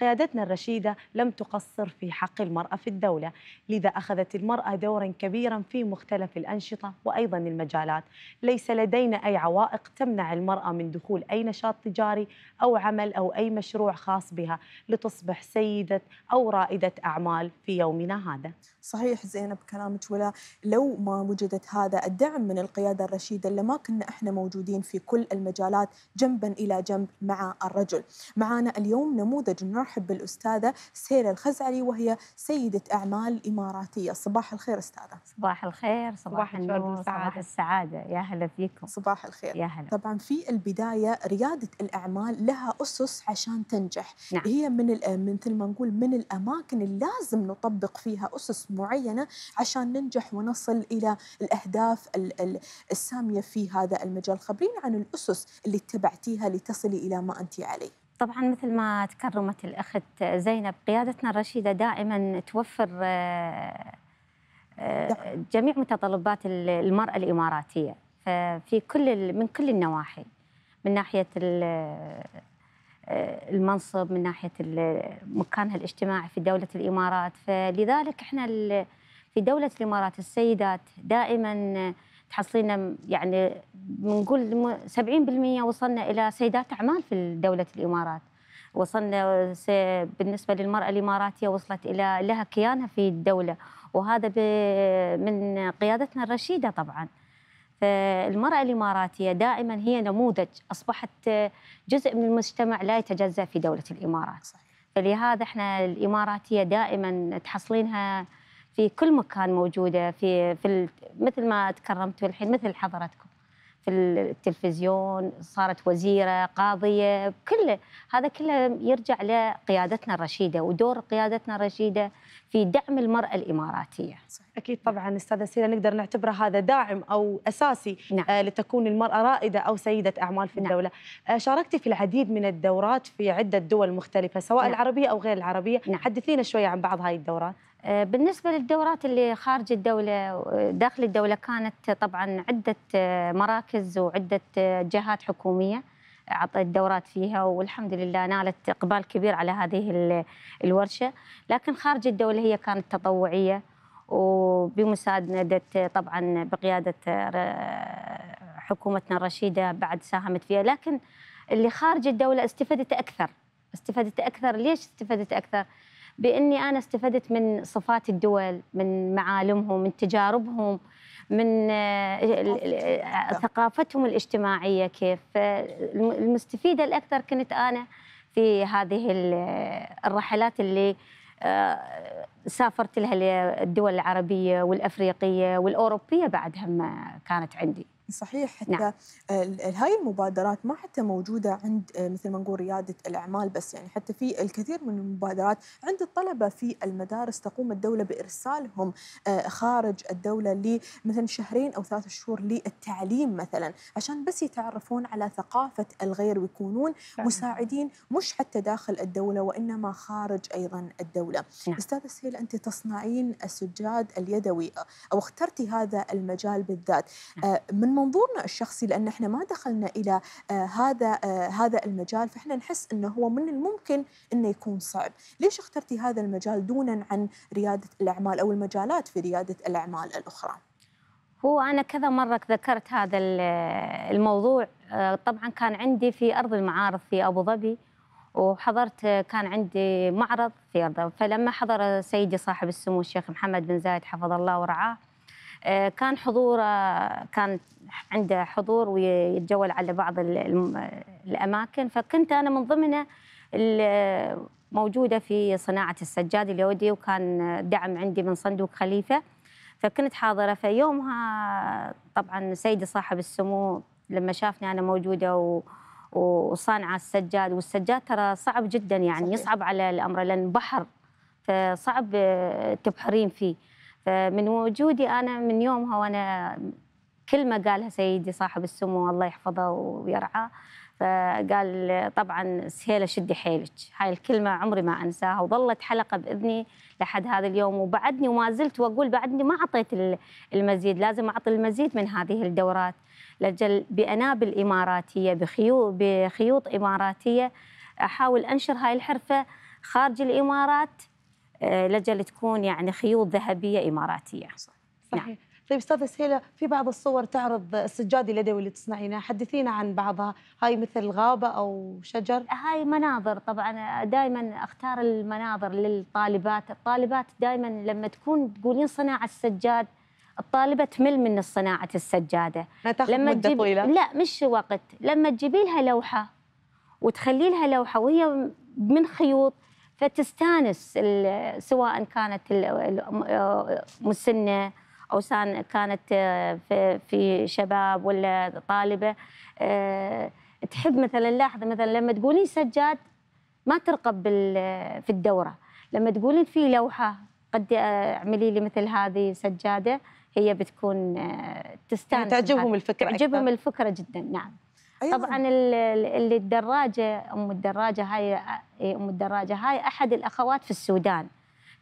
قيادتنا الرشيدة لم تقصر في حق المرأة في الدولة لذا أخذت المرأة دورا كبيرا في مختلف الأنشطة وأيضا المجالات ليس لدينا أي عوائق تمنع المرأة من دخول أي نشاط تجاري أو عمل أو أي مشروع خاص بها لتصبح سيدة أو رائدة أعمال في يومنا هذا صحيح زينب كلامك ولا لو ما وجدت هذا الدعم من القيادة الرشيدة لما كنا احنا موجودين في كل المجالات جنبا إلى جنب مع الرجل معانا اليوم نموذج نرحب بالأستاذة سيره الخزعلي وهي سيدة أعمال إماراتية صباح الخير أستاذة صباح الخير صباح النور صباح السعادة يا هلا فيكم صباح الخير يا هلا طبعا في البداية ريادة الأعمال لها أسس عشان تنجح نعم. هي من مثل ما نقول من الأماكن اللي لازم نطبق فيها أسس معينة عشان ننجح ونصل إلى الأهداف السامية في هذا المجال خبرين عن الأسس اللي اتبعتيها لتصلي إلى ما أنت عليه طبعا مثل ما تكرمت الأخت زينب قيادتنا الرشيدة دائما توفر آه، آه، جميع متطلبات المرأة الإماراتية في كل من كل النواحي من ناحية آه، المنصب من ناحيه مكانها الاجتماعي في دوله الامارات فلذلك احنا في دوله الامارات السيدات دائما تحصلين يعني بنقول 70% وصلنا الى سيدات اعمال في دوله الامارات وصلنا بالنسبه للمراه الاماراتيه وصلت الى لها كيانها في الدوله وهذا من قيادتنا الرشيده طبعا فالمرأة الإماراتية دائما هي نموذج أصبحت جزء من المجتمع لا يتجزأ في دولة الإمارات فلهذا احنا الإماراتية دائما تحصلينها في كل مكان موجودة في في مثل ما تكرمتوا الحين مثل حضرتكم في التلفزيون صارت وزيرة قاضية كل هذا كله يرجع لقيادتنا الرشيدة ودور قيادتنا الرشيدة في دعم المرأة الإماراتية أكيد نعم. طبعا أستاذة سيرة نقدر نعتبر هذا داعم أو أساسي نعم. آه لتكون المرأة رائدة أو سيدة أعمال في نعم. الدولة آه شاركتي في العديد من الدورات في عدة دول مختلفة سواء نعم. العربية أو غير العربية نعم. حدثينا شوية عن بعض هذه الدورات آه، بالنسبة للدورات اللي خارج الدولة آه، داخل الدولة كانت طبعا عدة آه، مراكز وعدة جهات حكومية اعطيت دورات فيها والحمد لله نالت اقبال كبير على هذه الورشه لكن خارج الدوله هي كانت تطوعيه وبمساندة طبعا بقيادة حكومتنا الرشيدة بعد ساهمت فيها لكن اللي خارج الدولة استفدت أكثر استفدت أكثر ليش استفدت أكثر؟ بأني أنا استفدت من صفات الدول من معالمهم من تجاربهم من آه، ثقافتهم الاجتماعيه كيف المستفيده الاكثر كنت انا في هذه الرحلات اللي آه، سافرت لها للدول العربيه والافريقيه والاوروبيه بعد هم كانت عندي صحيح حتى نعم. آه، هاي المبادرات ما حتى موجودة عند آه، مثل ما نقول ريادة الأعمال بس يعني حتى في الكثير من المبادرات عند الطلبة في المدارس تقوم الدولة بإرسالهم آه، خارج الدولة لمثلا شهرين أو ثلاث شهور للتعليم مثلا عشان بس يتعرفون على ثقافة الغير ويكونون فهم. مساعدين مش حتى داخل الدولة وإنما خارج أيضا الدولة نعم. أستاذة سهيل أنت تصنعين السجاد اليدوي أو اخترتي هذا المجال بالذات نعم. من منظورنا الشخصي لان احنا ما دخلنا الى آه، هذا آه، هذا المجال فاحنا نحس انه هو من الممكن انه يكون صعب، ليش اخترتي هذا المجال دونا عن رياده الاعمال او المجالات في رياده الاعمال الاخرى؟ هو أنا كذا مرة ذكرت هذا آه، الموضوع طبعا كان عندي في أرض المعارض في أبو ظبي وحضرت كان عندي معرض في أرض فلما حضر سيدي صاحب السمو الشيخ محمد بن زايد حفظ الله ورعاه آه، كان حضوره كان عنده حضور ويتجول على بعض الاماكن فكنت انا من ضمنه موجوده في صناعه السجاد اليهودي وكان دعم عندي من صندوق خليفه فكنت حاضره في يومها طبعا سيدي صاحب السمو لما شافني انا موجوده و وصانعه السجاد والسجاد ترى صعب جدا يعني صحيح. يصعب على الامر لان بحر فصعب تبحرين فيه فمن وجودي انا من يومها وانا كلمه قالها سيدي صاحب السمو الله يحفظه ويرعاه فقال طبعا سهيله شدي حيلك هاي الكلمه عمري ما انساها وظلت حلقه باذني لحد هذا اليوم وبعدني وما زلت واقول بعدني ما اعطيت المزيد لازم اعطي المزيد من هذه الدورات لاجل بانابل اماراتيه بخيوط بخيوط اماراتيه احاول انشر هاي الحرفه خارج الامارات آه، لاجل تكون يعني خيوط ذهبيه اماراتيه. نعم. صحيح. نعم. طيب استاذه سهيله في بعض الصور تعرض السجاد اليدوي اللي تصنعينه حدثينا عن بعضها هاي مثل غابه او شجر هاي مناظر طبعا دائما اختار المناظر للطالبات الطالبات دائما لما تكون تقولين صناعه السجاد الطالبه تمل من صناعه السجاده لما مدة تجيب طويلة. لا مش وقت لما تجيبي لها لوحه وتخلي لها لوحه وهي من خيوط فتستانس سواء كانت مسنه او كانت آه، في شباب ولا طالبه آه، تحب مثلا لاحظه مثلا لما تقولين سجاد ما ترقب في الدوره لما تقولين في لوحه قد آه، اعملي لي مثل هذه سجاده هي بتكون تستانس يعني تعجبهم الفكره تعجبهم الفكره جدا نعم أيوة. طبعا اللي الدراجه ام الدراجه هاي إيه، ام الدراجه هاي احد الاخوات في السودان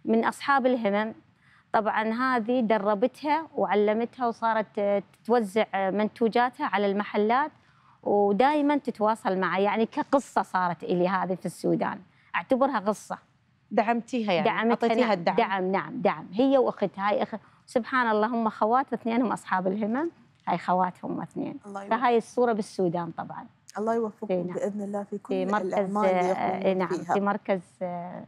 من اصحاب الهمم طبعا هذه دربتها وعلمتها وصارت توزع منتوجاتها على المحلات ودائما تتواصل معي يعني كقصه صارت الي هذه في السودان اعتبرها قصه دعمتيها يعني اعطيتيها نعم. الدعم دعم نعم دعم هي واختها هاي أخ... سبحان الله هم اخوات اثنينهم اصحاب الهمم هاي خواتهم اثنين فهاي الصوره بالسودان طبعا الله يوفقهم نعم. باذن الله في كل في مركز الاعمال اللي آه، نعم فيها. في مركز آه،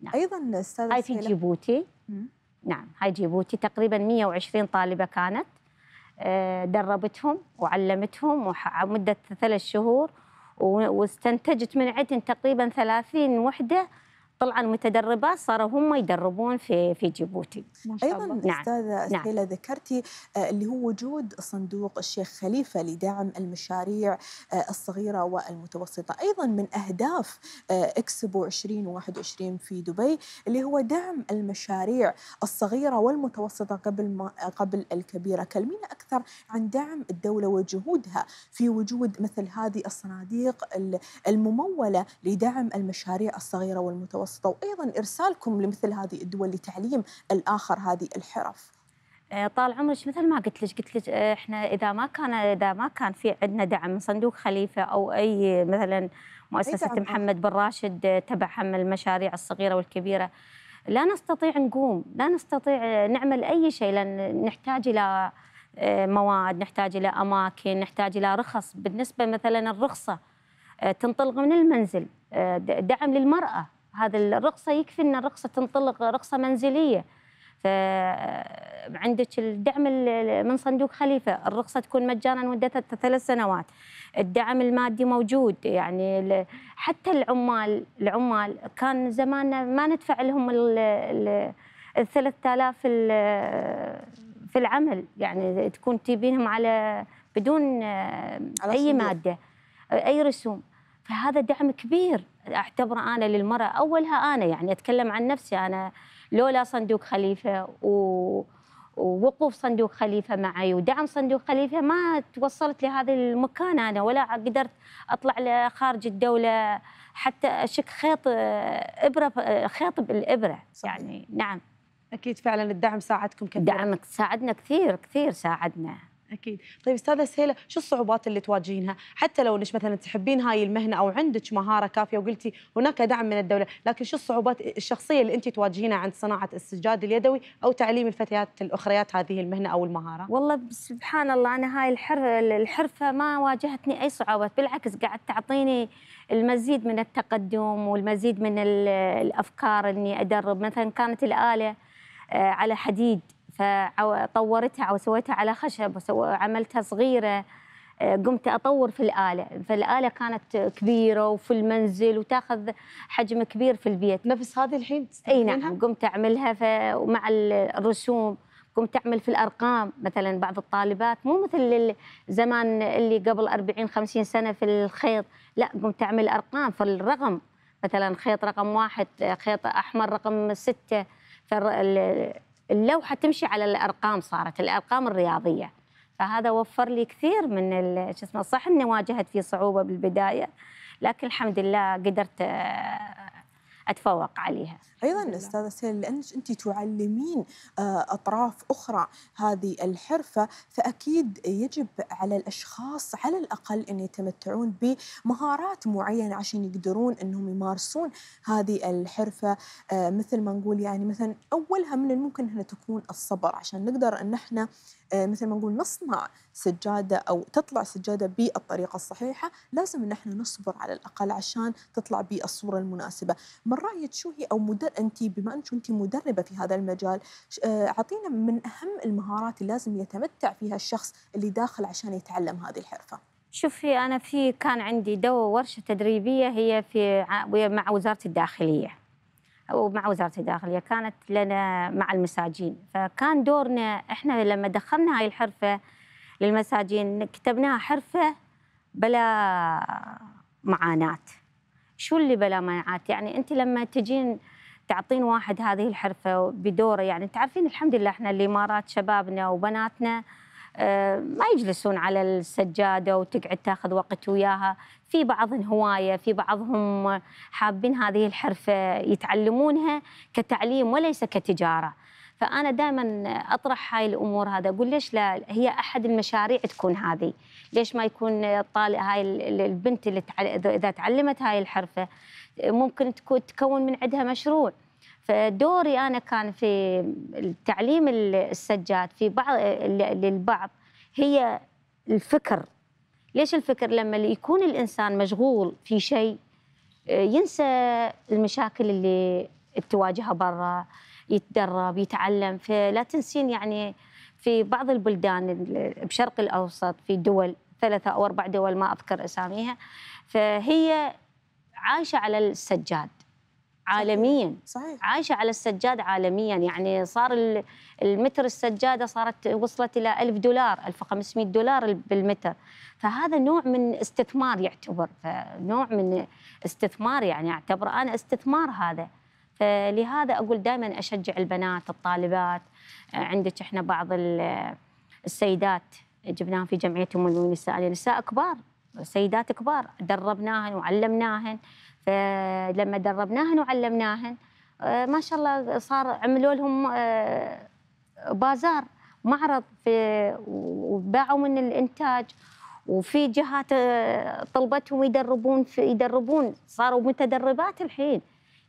نعم. ايضا استاذه هاي في جيبوتي نعم هاي جيبوتي تقريبا 120 طالبه كانت آه، دربتهم وعلمتهم مدة ثلاث شهور واستنتجت من عدن تقريبا 30 وحدة طلع المتدربات صاروا هم يدربون في في جيبوتي ما شاء ايضا الله. نعم. استاذه استيلا نعم. ذكرتي آه، اللي هو وجود صندوق الشيخ خليفه لدعم المشاريع آه، الصغيره والمتوسطه ايضا من اهداف آه، اكسبو 2021 في دبي اللي هو دعم المشاريع الصغيره والمتوسطه قبل ما قبل الكبيره كلمينا اكثر عن دعم الدوله وجهودها في وجود مثل هذه الصناديق المموله لدعم المشاريع الصغيره والمتوسطه المتوسطة وأيضا إرسالكم لمثل هذه الدول لتعليم الآخر هذه الحرف آه، طال عمرك مثل ما قلت لك قلت لك آه، احنا اذا ما كان اذا ما كان في عندنا دعم من صندوق خليفه او اي مثلا مؤسسه أي محمد بن راشد تبع حمل المشاريع الصغيره والكبيره لا نستطيع نقوم لا نستطيع نعمل اي شيء لان نحتاج الى آه، مواد نحتاج الى اماكن نحتاج الى رخص بالنسبه مثلا الرخصه تنطلق من المنزل دعم للمراه هذا الرقصه يكفي ان الرقصه تنطلق رقصه منزليه فعندك الدعم من صندوق خليفه الرخصه تكون مجانا مدتها ثلاث سنوات الدعم المادي موجود يعني حتى العمال العمال كان زماننا ما ندفع لهم ال 3000 في العمل يعني تكون تبينهم على بدون على اي ماده اي رسوم فهذا دعم كبير اعتبره انا للمراه اولها انا يعني اتكلم عن نفسي انا لولا صندوق خليفه و ووقوف صندوق خليفه معي ودعم صندوق خليفه ما توصلت لهذا المكان انا ولا قدرت اطلع لخارج الدوله حتى اشك خيط ابره خيط بالابره يعني نعم اكيد فعلا الدعم ساعدكم كثير دعمك ساعدنا كثير كثير ساعدنا اكيد طيب استاذه سهيله شو الصعوبات اللي تواجهينها حتى لو انك مثلا تحبين هاي المهنه او عندك مهاره كافيه وقلتي هناك دعم من الدوله لكن شو الصعوبات الشخصيه اللي انت تواجهينها عند صناعه السجاد اليدوي او تعليم الفتيات الاخريات هذه المهنه او المهاره والله سبحان الله انا هاي الحر الحرفه ما واجهتني اي صعوبات بالعكس قاعد تعطيني المزيد من التقدم والمزيد من الافكار اني ادرب مثلا كانت الاله آه، على حديد فطورتها او سويتها على خشب وعملتها صغيره آه، قمت اطور في الاله فالاله كانت كبيره وفي المنزل وتاخذ حجم كبير في البيت نفس هذه الحين اي نعم قمت اعملها ومع الرسوم قمت اعمل في الارقام مثلا بعض الطالبات مو مثل زمان اللي قبل 40 50 سنه في الخيط لا قمت اعمل ارقام في الرقم مثلا خيط رقم واحد خيط احمر رقم سته اللوحه تمشي على الارقام صارت الارقام الرياضيه فهذا وفر لي كثير من شو اسمه صح اني واجهت فيه صعوبه بالبدايه لكن الحمد لله قدرت آه، اتفوق عليها ايضا استاذه سهيل لانك انت تعلمين آه، اطراف اخرى هذه الحرفه فاكيد يجب على الاشخاص على الاقل ان يتمتعون بمهارات معينه عشان يقدرون انهم يمارسون هذه الحرفه آه، مثل ما نقول يعني مثلا اولها من الممكن انها تكون الصبر عشان نقدر ان احنا آه، مثل ما نقول نصنع سجادة أو تطلع سجادة بالطريقة الصحيحة لازم أن احنا نصبر على الأقل عشان تطلع بالصورة المناسبة من رأيك شو هي أو مدر أنت بما أنك أنت مدربة في هذا المجال آه، أعطينا من أهم المهارات اللي لازم يتمتع فيها الشخص اللي داخل عشان يتعلم هذه الحرفة شوفي أنا في كان عندي دو ورشة تدريبية هي في مع وزارة الداخلية ومع وزاره الداخليه كانت لنا مع المساجين فكان دورنا احنا لما دخلنا هاي الحرفه للمساجين كتبناها حرفه بلا معاناه شو اللي بلا معاناه يعني انت لما تجين تعطين واحد هذه الحرفه بدوره يعني تعرفين الحمد لله احنا الامارات شبابنا وبناتنا ما يجلسون على السجاده وتقعد تاخذ وقت وياها، في بعضهم هوايه، في بعضهم حابين هذه الحرفه يتعلمونها كتعليم وليس كتجاره. فانا دائما اطرح هاي الامور هذا اقول ليش لا هي احد المشاريع تكون هذه ليش ما يكون الطالب هاي البنت اللي اذا تعلمت هاي الحرفه ممكن تكون تكون من عندها مشروع فدوري انا كان في تعليم السجاد في بعض للبعض هي الفكر ليش الفكر لما يكون الانسان مشغول في شيء ينسى المشاكل اللي تواجهها برا يتدرب يتعلم فلا تنسين يعني في بعض البلدان بشرق الاوسط في دول ثلاثة أو أربع دول ما أذكر أساميها فهي عايشة على السجاد عالميا صحيح عايشه على السجاد عالميا يعني صار المتر السجاده صارت وصلت الى 1000 دولار 1500 دولار بالمتر فهذا نوع من استثمار يعتبر نوع من استثمار يعني اعتبره انا استثمار هذا فلهذا اقول دائما اشجع البنات الطالبات عندك احنا بعض السيدات جبناهم في جمعيه ام النساء النساء كبار سيدات كبار دربناهن وعلمناهن فلما آه، دربناهن وعلمناهن آه، ما شاء الله صار عملوا لهم آه، بازار معرض في وباعوا من الانتاج وفي جهات طلبتهم يدربون في يدربون صاروا متدربات الحين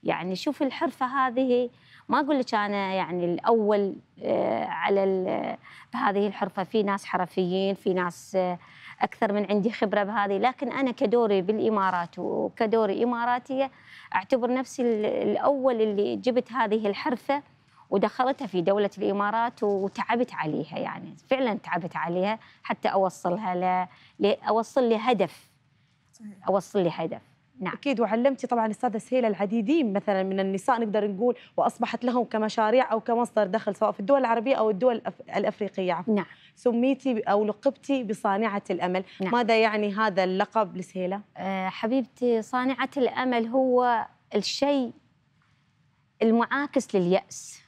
يعني شوف الحرفه هذه ما اقول لك انا يعني الاول على بهذه الحرفه في ناس حرفيين في ناس اكثر من عندي خبره بهذه لكن انا كدوري بالامارات وكدوري اماراتيه اعتبر نفسي الاول اللي جبت هذه الحرفه ودخلتها في دولة الإمارات وتعبت عليها يعني فعلا تعبت عليها حتى أوصلها ل... أوصل لهدف أوصل لهدف نعم. اكيد وعلمتي طبعا الاستاذه سهيله العديدين مثلا من النساء نقدر نقول واصبحت لهم كمشاريع او كمصدر دخل سواء في الدول العربيه او الدول الافريقيه عفوا نعم. سميتي او لقبتي بصانعه الامل نعم. ماذا يعني هذا اللقب لسهيله أه حبيبتي صانعه الامل هو الشيء المعاكس للياس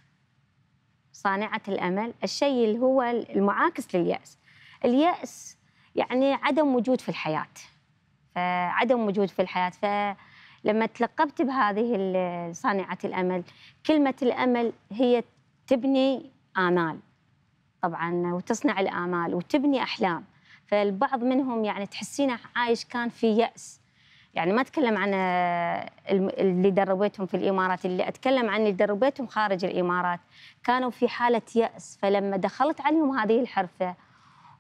صانعه الامل الشيء اللي هو المعاكس للياس الياس يعني عدم وجود في الحياه فعدم وجود في الحياة فلما تلقبت بهذه صانعة الأمل كلمة الأمل هي تبني آمال طبعا وتصنع الآمال وتبني أحلام فالبعض منهم يعني تحسينه عايش كان في يأس يعني ما أتكلم عن اللي دربيتهم في الإمارات اللي أتكلم عن اللي دربيتهم خارج الإمارات كانوا في حالة يأس فلما دخلت عليهم هذه الحرفة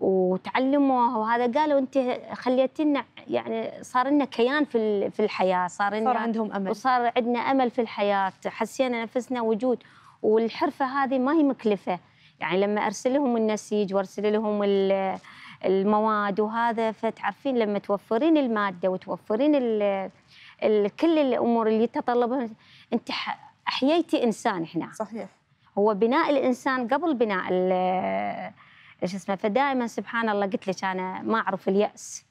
وتعلموها وهذا قالوا انت خليتينا يعني صار لنا كيان في في الحياه صار لنا صار عندهم امل وصار عندنا امل في الحياه حسينا نفسنا وجود والحرفه هذه ما هي مكلفه يعني لما ارسل لهم النسيج وارسل لهم المواد وهذا فتعرفين لما توفرين الماده وتوفرين الـ الـ كل الامور اللي تتطلبها انت احييتي انسان هنا صحيح هو بناء الانسان قبل بناء ايش اسمه فدائما سبحان الله قلت لك انا ما اعرف الياس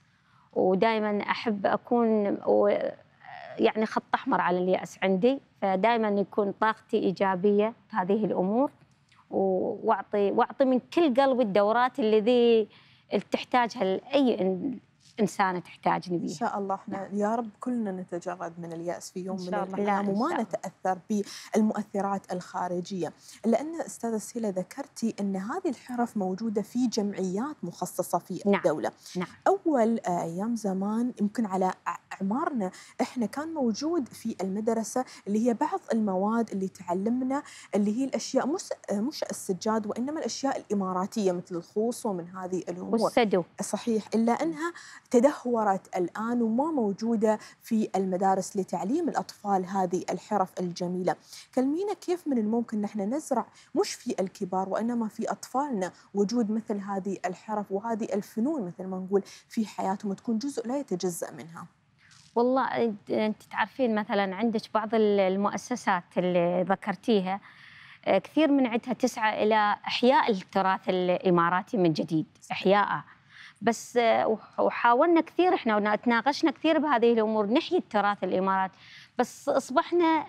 ودائما احب اكون يعني خط احمر على الياس عندي فدائما يكون طاقتي ايجابيه في هذه الامور واعطي واعطي من كل قلبي الدورات اللي تحتاجها لاي انسانه تحتاجني بيها. ان شاء الله احنا نعم. يا رب كلنا نتجرد من الياس في يوم من الايام وما نتاثر بالمؤثرات الخارجيه، لان استاذه سيلة ذكرتي ان هذه الحرف موجوده في جمعيات مخصصه في نعم. الدوله. نعم. اول ايام زمان يمكن على اعمارنا احنا كان موجود في المدرسه اللي هي بعض المواد اللي تعلمنا اللي هي الاشياء مش مش السجاد وانما الاشياء الاماراتيه مثل الخوص ومن هذه الامور. والسدو. صحيح الا نعم. انها تدهورت الآن وما موجودة في المدارس لتعليم الأطفال هذه الحرف الجميلة كلمينا كيف من الممكن نحن نزرع مش في الكبار وإنما في أطفالنا وجود مثل هذه الحرف وهذه الفنون مثل ما نقول في حياتهم وتكون جزء لا يتجزأ منها والله انت تعرفين مثلا عندك بعض المؤسسات اللي ذكرتيها آه، كثير من عندها تسعى الى احياء التراث الاماراتي من جديد احياءه بس آه، وحاولنا كثير احنا وتناقشنا كثير بهذه الامور نحيي التراث الامارات بس اصبحنا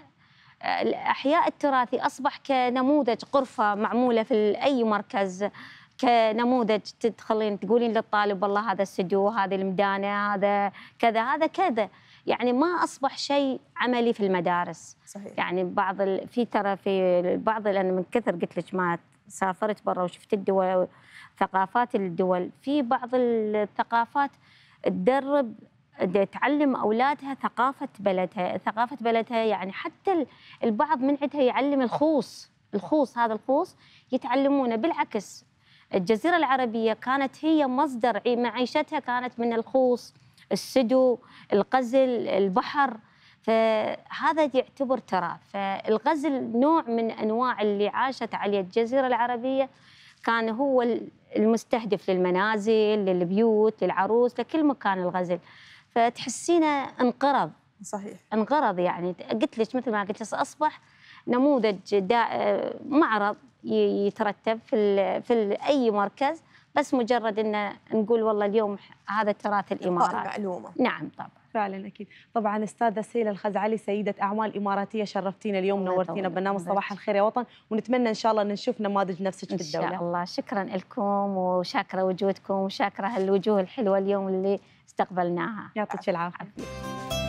آه، الاحياء التراثي اصبح كنموذج غرفه معموله في اي مركز كنموذج تدخلين تقولين للطالب والله هذا استديو هذه المدانه هذا كذا هذا كذا يعني ما اصبح شيء عملي في المدارس صحيح. يعني بعض في ترى في بعض لان من كثر قلت لك ما سافرت برا وشفت الدول ثقافات الدول في بعض الثقافات تدرب تعلم اولادها ثقافه بلدها ثقافه بلدها يعني حتى البعض من عندها يعلم الخوص الخوص هذا الخوص يتعلمونه بالعكس الجزيره العربيه كانت هي مصدر معيشتها كانت من الخوص السدو القزل البحر فهذا يعتبر تراث فالغزل نوع من انواع اللي عاشت عليه الجزيره العربيه كان هو المستهدف للمنازل للبيوت للعروس لكل مكان الغزل فتحسينه انقرض صحيح انقرض يعني قلت لك مثل ما قلت لك اصبح نموذج آه، معرض يترتب في في اي مركز بس مجرد ان نقول والله اليوم هذا تراث الامارات معلومه نعم طبعا فعلا اكيد طبعا استاذه سيلة الخزعلي سيده اعمال اماراتيه شرفتينا اليوم نورتينا ببرنامج صباح الخير يا وطن ونتمنى ان شاء الله ان نشوف نماذج نفسك في الدوله ان شاء الله شكرا لكم وشاكره وجودكم وشاكره هالوجوه الحلوه اليوم اللي استقبلناها يعطيك العافيه